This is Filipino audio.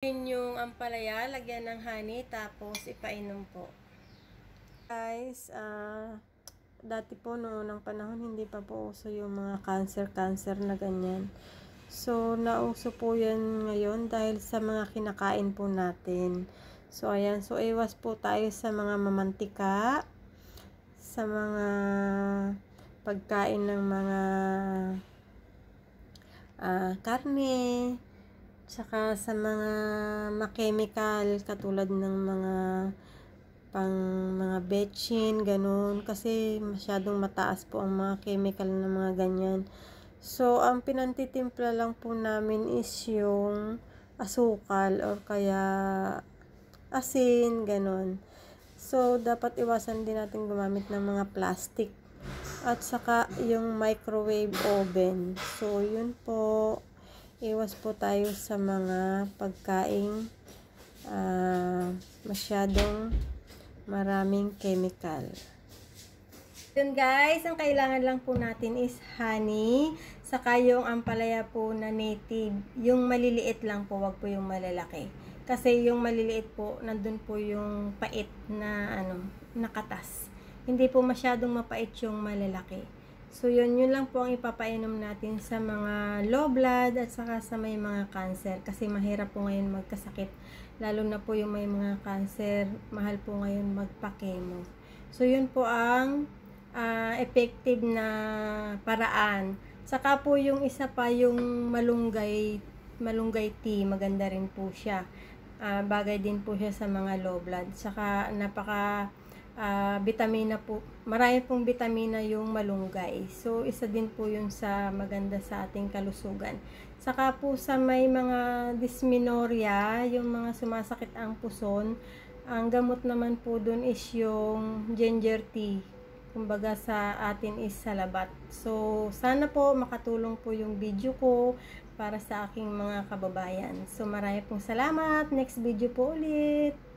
yung ampalaya, lagyan ng honey, tapos ipainom po. Guys, uh, dati po noong ng panahon, hindi pa po uso yung mga cancer-cancer na ganyan. So, nauso po yan ngayon dahil sa mga kinakain po natin. So, ayan. So, iwas po tayo sa mga mamantika, sa mga pagkain ng mga uh, karne, Tsaka sa mga makemikal katulad ng mga pang mga betchin, ganun. Kasi masyadong mataas po ang mga chemical ng mga ganyan. So, ang pinantitimpla lang po namin is yung asukal or kaya asin, ganun. So, dapat iwasan din natin gumamit ng mga plastic. At saka yung microwave oven. So, yun po iwas po tayo sa mga pagkain uh, ah, masyadong maraming chemical. Yun guys, ang kailangan lang po natin is honey, saka yung ampalaya po na native, yung maliliit lang po, wag po yung malalaki. Kasi yung maliliit po, nandun po yung pait na ano, nakatas. Hindi po masyadong mapait yung malalaki. So, yun, yun lang po ang ipapainom natin sa mga low blood at saka sa may mga cancer. Kasi mahirap po ngayon magkasakit. Lalo na po yung may mga cancer, mahal po ngayon magpa-chemo. So, yun po ang uh, effective na paraan. Saka po yung isa pa, yung malunggay, malunggay tea, maganda rin po siya. Uh, bagay din po siya sa mga low blood. Saka napaka uh, vitamina po marami pong vitamina yung malunggay. So, isa din po yun sa maganda sa ating kalusugan. Saka po sa may mga dysmenorrhea, yung mga sumasakit ang puson, ang gamot naman po dun is yung ginger tea. Kumbaga sa atin is salabat. So, sana po makatulong po yung video ko para sa aking mga kababayan. So, marami pong salamat. Next video po ulit.